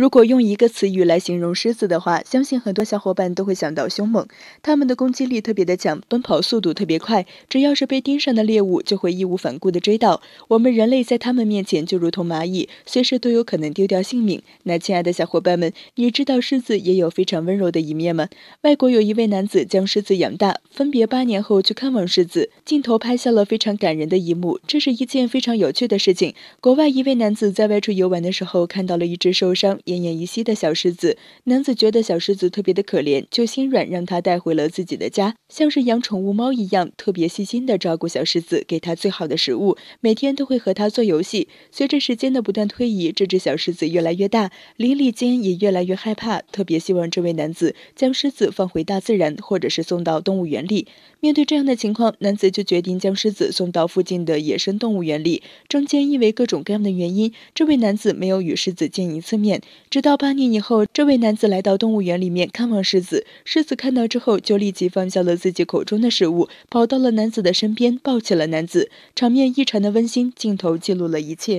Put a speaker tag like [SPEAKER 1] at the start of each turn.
[SPEAKER 1] 如果用一个词语来形容狮子的话，相信很多小伙伴都会想到凶猛。它们的攻击力特别的强，奔跑速度特别快，只要是被盯上的猎物，就会义无反顾的追到。我们人类在它们面前就如同蚂蚁，随时都有可能丢掉性命。那亲爱的小伙伴们，你知道狮子也有非常温柔的一面吗？外国有一位男子将狮子养大，分别八年后去看望狮子，镜头拍下了非常感人的一幕。这是一件非常有趣的事情。国外一位男子在外出游玩的时候，看到了一只受伤。奄奄一息的小狮子，男子觉得小狮子特别的可怜，就心软让他带回了自己的家，像是养宠物猫一样，特别细心的照顾小狮子，给他最好的食物，每天都会和他做游戏。随着时间的不断推移，这只小狮子越来越大，邻里间也越来越害怕，特别希望这位男子将狮子放回大自然，或者是送到动物园里。面对这样的情况，男子就决定将狮子送到附近的野生动物园里。中间因为各种各样的原因，这位男子没有与狮子见一次面。直到八年以后，这位男子来到动物园里面看望狮子。狮子看到之后，就立即放下了自己口中的食物，跑到了男子的身边，抱起了男子，场面异常的温馨。镜头记录了一切。